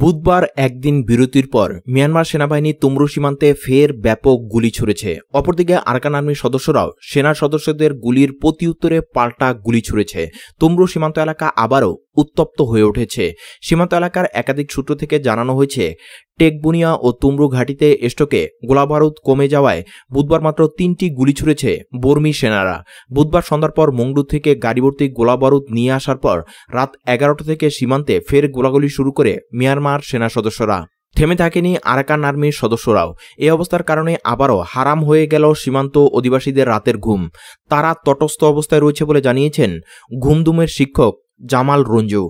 বুধবার একদিন বিরতির পর মিয়ানমার সেনাবাহিনী তুমরু সীমান্তে ফের ব্যাপক গুলি ছুড়েছে অপরদিকে আরকান আর্মির সদস্যরাও সেনা সদস্যদের গুলির প্রতিউত্তরে পাল্টা গুলি ছুড়েছে তুমরু সীমান্ত এলাকা আবারও উত্তপ্ত হয়ে উঠেছে সীমান্ত এলাকার একাধিক সূত্র থেকে জানানো হয়েছে টেকবুনিয়া ও তুমরু ঘাটিতে গোলা গোলাবারুদ কমে যাওয়ায় বুধবার মাত্র তিনটি গুলি ছুড়েছে বর্মি সেনারা বুধবার সন্ধ্যার পর মঙ্গলু থেকে গাড়িভর্তি গোলাবারুদ নিয়ে আসার পর রাত এগারোটা থেকে সীমান্তে ফের গোলাগুলি শুরু করে মিয়ানমার সেনা সদস্যরা থেমে থাকেনি আরাকান আর্মির সদস্যরাও এ অবস্থার কারণে আবারও হারাম হয়ে গেল সীমান্ত অধিবাসীদের রাতের ঘুম তারা তটস্থ অবস্থায় রয়েছে বলে জানিয়েছেন ঘুমদুমের শিক্ষক জামাল রঞ্জু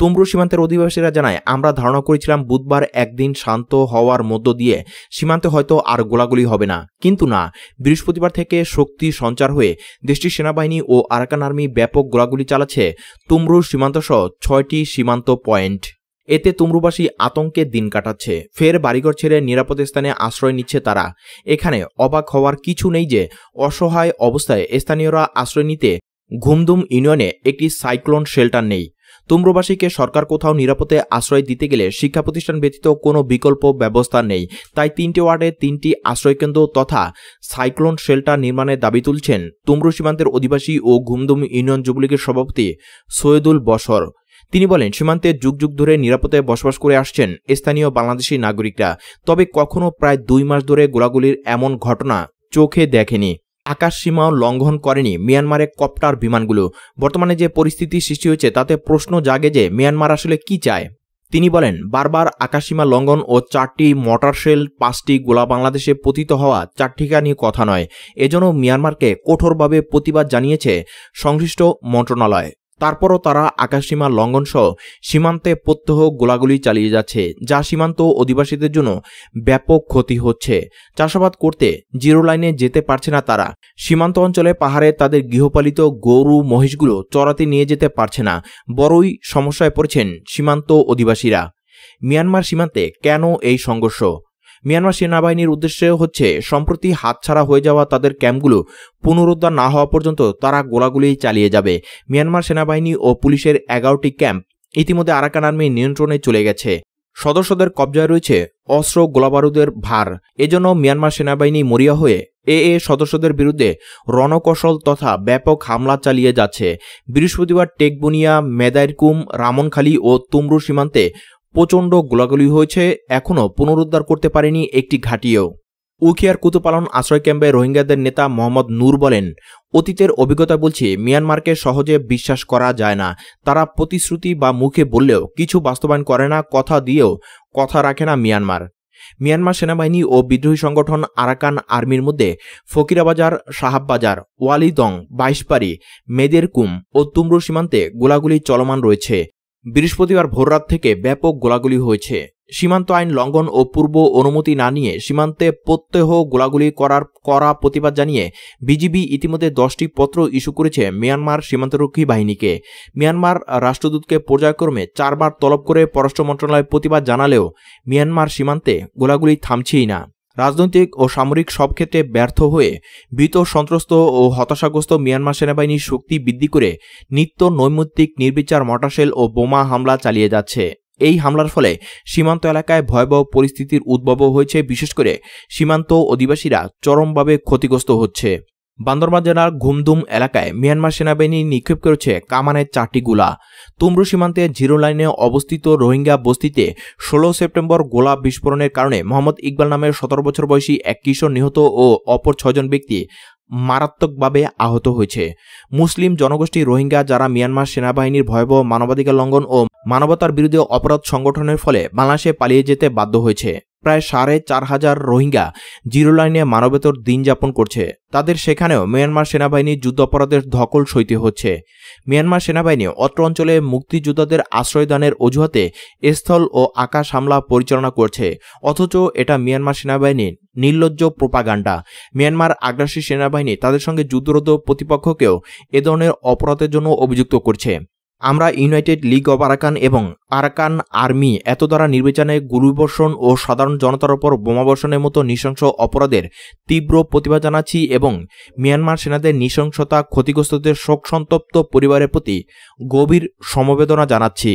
তুমরু সীমান্তের অধিবাসীরা জানায় আমরা ধারণা করেছিলাম বুধবার একদিন শান্ত হওয়ার মধ্য দিয়ে সীমান্তে হয়তো আর গোলাগুলি হবে না কিন্তু না বৃহস্পতিবার থেকে শক্তি সঞ্চার হয়ে দেশটির সেনাবাহিনী ও আরাকান আর্মি ব্যাপক গোলাগুলি চালাচ্ছে তুমরু সীমান্তসহ ছয়টি সীমান্ত পয়েন্ট এতে তুমরুবাসী আতঙ্কে দিন কাটাচ্ছে ফের বাড়িঘর ছেড়ে নিরাপদ স্থানে আশ্রয় নিচ্ছে তারা এখানে অবাক হওয়ার কিছু নেই যে অসহায় অবস্থায় স্থানীয়রা আশ্রয় নিতে ঘুমদুম ইউনিয়নে একটি সাইক্লোন শেল্টার নেই তুম্রবাসীকে সরকার কোথাও নিরাপদে আশ্রয় দিতে গেলে শিক্ষা প্রতিষ্ঠান ব্যতীত কোনো বিকল্প ব্যবস্থা নেই তাই তিনটি ওয়ার্ডে তিনটি আশ্রয়কেন্দ্র তথা সাইক্লোন শেল্টার নির্মাণের দাবি তুলছেন তুমরু সীমান্তের অধিবাসী ও ঘুমদুম ইউনিয়ন যুবলীগের সভাপতি সৈয়দুল বসর তিনি বলেন সীমান্তে যুগ যুগ ধরে নিরাপদে বসবাস করে আসছেন স্থানীয় বাংলাদেশি নাগরিকরা তবে কখনো প্রায় দুই মাস ধরে গোলাগুলির এমন ঘটনা চোখে দেখেনি আকাশ সীমাও লঙ্ঘন করেনি মিয়ানমারের কপ্টার বিমানগুলো বর্তমানে যে পরিস্থিতি সৃষ্টি হয়েছে তাতে প্রশ্ন জাগে যে মিয়ানমার আসলে কি চায় তিনি বলেন বারবার আকাশসীমা লঙ্ঘন ও চারটি মটার শেল পাঁচটি গোলা বাংলাদেশে পতিত হওয়া চারটিকা নিয়ে কথা নয় এজন্য মিয়ানমারকে কঠোরভাবে প্রতিবাদ জানিয়েছে সংশ্লিষ্ট মন্ত্রণালয় তারপরও তারা আকাশসীমা লঙ্ঘন সহ সীমান্তে প্রত্যহ গোলাগুলি চালিয়ে যাচ্ছে যা সীমান্ত অধিবাসীদের জন্য ব্যাপক ক্ষতি হচ্ছে চাষাবাদ করতে জিরো লাইনে যেতে পারছে না তারা সীমান্ত অঞ্চলে পাহাড়ে তাদের গৃহপালিত গরু মহিষগুলো চড়াতে নিয়ে যেতে পারছে না বড়ই সমস্যায় পড়েছেন সীমান্ত অধিবাসীরা মিয়ানমার সীমান্তে কেন এই সংঘর্ষ মিয়ানমার সেনাবাহিনীর উদ্দেশ্য হচ্ছে সম্প্রতি হাতছাড়া হয়ে যাওয়া তাদের ক্যাম্পগুলো পুনরুদ্ধার না হওয়া পর্যন্ত তারা গোলাগুলি চালিয়ে যাবে মিয়ানমার সেনাবাহিনী ও পুলিশের এগারোটি ক্যাম্প ইতিমধ্যে আরাকান আর্মি নিয়ন্ত্রণে চলে গেছে সদস্যদের কবজায় রয়েছে অস্ত্র গোলাবারুদের ভার এজন্য মিয়ানমার সেনাবাহিনী মরিয়া হয়ে এ এ সদস্যদের বিরুদ্ধে রণকৌশল তথা ব্যাপক হামলা চালিয়ে যাচ্ছে বৃহস্পতিবার টেকবুনিয়া মেদাইরকুম রামনখালী ও তুমরু সীমান্তে প্রচণ্ড গোলাগুলি হয়েছে এখনও পুনরুদ্ধার করতে পারেনি একটি ঘাঁটিও উখিয়ার কুতুপালন আশ্রয় ক্যাম্পে রোহিঙ্গাদের নেতা মোহাম্মদ নূর বলেন অতীতের অভিজ্ঞতা বলছে মিয়ানমারকে সহজে বিশ্বাস করা যায় না তারা প্রতিশ্রুতি বা মুখে বললেও কিছু বাস্তবায়ন করে না কথা দিয়েও কথা রাখে না মিয়ানমার মিয়ানমার সেনাবাহিনী ও বিদ্রোহী সংগঠন আরাকান আর্মির মধ্যে ফকিরাবাজার সাহাববাজার ওয়ালিদং বাইশপাড়ি মেদেরকুম ও তুমরু সীমান্তে গোলাগুলি চলমান রয়েছে বৃহস্পতিবার ভোররাত থেকে ব্যাপক গোলাগুলি হয়েছে সীমান্ত আইন লঙ্ঘন ও পূর্ব অনুমতি না নিয়ে সীমান্তে প্রত্যহ গোলাগুলি করার করা প্রতিবাদ জানিয়ে বিজিবি ইতিমধ্যে দশটি পত্র ইস্যু করেছে মিয়ানমার সীমান্তরক্ষী বাহিনীকে মিয়ানমার রাষ্ট্রদূতকে পর্যায়ক্রমে চারবার তলব করে পররাষ্ট্র মন্ত্রণালয় প্রতিবাদ জানালেও মিয়ানমার সীমান্তে গোলাগুলি থামছেই না রাজনৈতিক ও সামরিক সব ক্ষেত্রে ব্যর্থ হয়ে ভীত সন্ত্রস্ত ও হতাশাগ্রস্ত মিয়ানমার সেনাবাহিনীর শক্তি বৃদ্ধি করে নিত্য নৈমিত্তিক নির্বিচার মটাশেল ও বোমা হামলা চালিয়ে যাচ্ছে এই হামলার ফলে সীমান্ত এলাকায় ভয়াবহ পরিস্থিতির উদ্ভব হয়েছে বিশেষ করে সীমান্ত অধিবাসীরা চরমভাবে ক্ষতিগ্রস্ত হচ্ছে বান্দরবান জেলার ঘুমদুম এলাকায় মিয়ানমার সেনাবাহিনী নিক্ষেপ করেছে কামানের চারটি গোলা তুমরু সীমান্তে জিরো লাইনে অবস্থিত রোহিঙ্গা বস্তিতে ষোলো সেপ্টেম্বর গোলা বিস্ফোরণের কারণে মোহাম্মদ ইকবাল নামের সতেরো বছর বয়সী এক কিশোর নিহত ও অপর ছজন ব্যক্তি মারাত্মকভাবে আহত হয়েছে মুসলিম জনগোষ্ঠী রোহিঙ্গা যারা মিয়ানমার সেনাবাহিনীর ভয়াবহ মানবাধিকার লঙ্ঘন ও মানবতার বিরুদ্ধে অপরাধ সংগঠনের ফলে বাংলাদেশে পালিয়ে যেতে বাধ্য হয়েছে প্রায় সাড়ে চার হাজার রোহিঙ্গা জিরো লাইনে মানবেতর দিন যাপন করছে তাদের সেখানেও মিয়ানমার সেনাবাহিনী যুদ্ধাপরাধের ধকল সইতে হচ্ছে মিয়ানমার সেনাবাহিনী অত্র অঞ্চলে মুক্তিযোদ্ধাদের আশ্রয়দানের অজুহাতে স্থল ও আকাশ হামলা পরিচালনা করছে অথচ এটা মিয়ানমার সেনাবাহিনীর নির্লজ্জ প্রোপাগান্ডা মিয়ানমার আগ্রাসী সেনাবাহিনী তাদের সঙ্গে যুদ্ধরত প্রতিপক্ষকেও এ ধরনের অপরাধের জন্য অভিযুক্ত করছে আমরা ইউনাইটেড লীগ অব আরাকান এবং আরাকান আর্মি এত দ্বারা নির্বাচনে গুলিবর্ষণ ও সাধারণ জনতার ওপর বোমাবর্ষণের মতো নৃশংস অপরাধের তীব্র প্রতিবাদ জানাচ্ছি এবং মিয়ানমার সেনাদের নৃশংসতা ক্ষতিগ্রস্তদের শোকসন্তপ্ত পরিবারের প্রতি গভীর সমবেদনা জানাচ্ছি